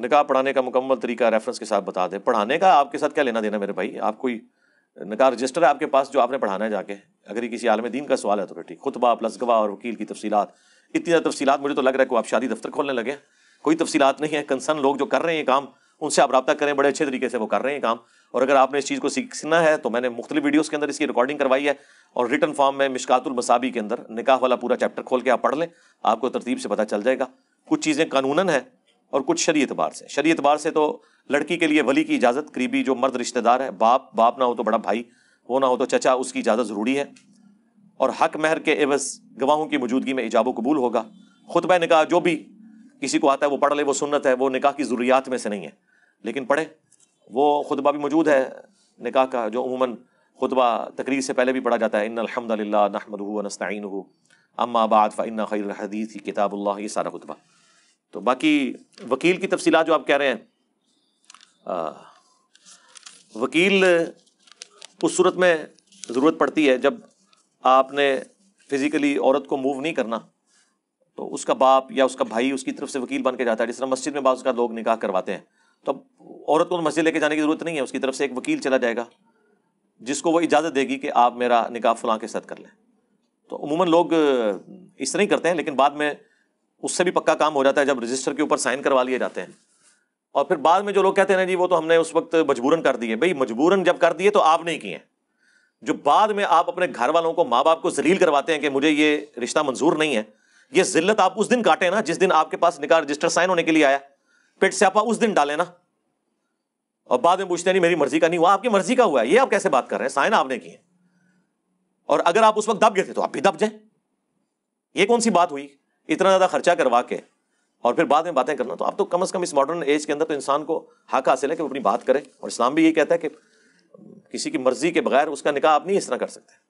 निकाह पढ़ाने का मुकम्मल तरीका रेफरेंस के साथ बता दें पढ़ाने का आपके साथ क्या लेना देना मेरे भाई आप कोई निकाह रजिस्टर है आपके पास जो आपने पढ़ाना है जाके अगर ये किसी आलम दीन का सवाल है तो फिर ठीक खुतबा प्लस गवाह और वकील की तफसीत इतनी ज़्यादा तफसीत मुझे तो लग रहा है कि आप शादी दफ्तर खोलने लगे कोई तफसीत नहीं है कंसर्न लोग जो कर रहे हैं काम उनसे आप रब्ता करें बड़े अच्छे तरीके से वो कर रहे हैं काम और अगर आपने इस चीज़ को सीखना है तो मैंने मुख्तलि वीडियोज़ के अंदर इसकी रिकॉर्डिंग करवाई है और रिटर्न फॉर्म में मिशकातुल मसाबी के अंदर निकाह वाला पूरा चैप्टर खोल के आप पढ़ लें आपको तरतीब से पता चल जाएगा कुछ चीज़ें कानूनन है और कुछ शरी एतबार से शरी एतबार से तो लड़की के लिए वली की इजाज़त करीबी जो मर्द रिश्तेदार है बाप बाप ना हो तो बड़ा भाई वो ना हो तो चचा उसकी इजाज़त ज़रूरी है और हक महर के एवज गवाहों की मौजूदगी में इजाब कबूल होगा खुतब निकाह जो भी किसी को आता है वो पढ़ ले वो सुन्नत है वो निकाह की ज़रूरियात में से नहीं है लेकिन पढ़े वो खुतबा भी मौजूद है निकाह का जो अमूमन खुतबा तकरीर से पहले भी पढ़ा जाता है इन अलहमदिल्ला नहमद नस्तिन अम्मा बाद इन्ना खैर हदीस किताबुल्ला ये सारा खुतबा तो बाकी वकील की तफसीला जो आप कह रहे हैं आ, वकील उस सूरत में ज़रूरत पड़ती है जब आपने फिज़िकली औरत को मूव नहीं करना तो उसका बाप या उसका भाई उसकी तरफ से वकील बन के जाता है जिस तरह मस्जिद में बाद उसका लोग निकाह करवाते हैं तो अब औरत को तो मस्जिद लेके जाने की ज़रूरत नहीं है उसकी तरफ से एक वकील चला जाएगा जिसको वो इजाज़त देगी कि आप मेरा निकाह फलां के साथ कर लें तो उमूमन लोग इस तरह ही करते हैं लेकिन बाद में उससे भी पक्का काम हो जाता है जब रजिस्टर के ऊपर साइन करवा लिए जाते हैं और फिर बाद में जो लोग कहते हैं ना जी वो तो हमने उस वक्त मजबूरन कर दिए भाई मजबूरन जब कर दिए तो आप नहीं किए जो बाद में आप अपने घर वालों को माँ बाप को जलील करवाते हैं कि मुझे ये रिश्ता मंजूर नहीं है ये जिल्लत आप उस दिन काटें ना जिस दिन आपके पास निकाह रजिस्टर साइन होने के लिए आया पेट से आप उस दिन डालें ना और बाद में पूछते नहीं मेरी मर्जी का नहीं हुआ आपकी मर्जी का हुआ है ये आप कैसे बात कर रहे हैं साइन आपने किए और अगर आप उस वक्त दब गए थे तो आप भी दब जाए ये कौन सी बात हुई इतना ज़्यादा खर्चा करवा के और फिर बाद में बातें करना तो आप तो कम अज़ कम इस मॉडर्न एज के अंदर तो इंसान को हक हासिल है कि वो अपनी बात करे और इस्लाम भी ये कहता है कि किसी की मर्जी के बगैर उसका निकाह आप नहीं इस तरह कर सकते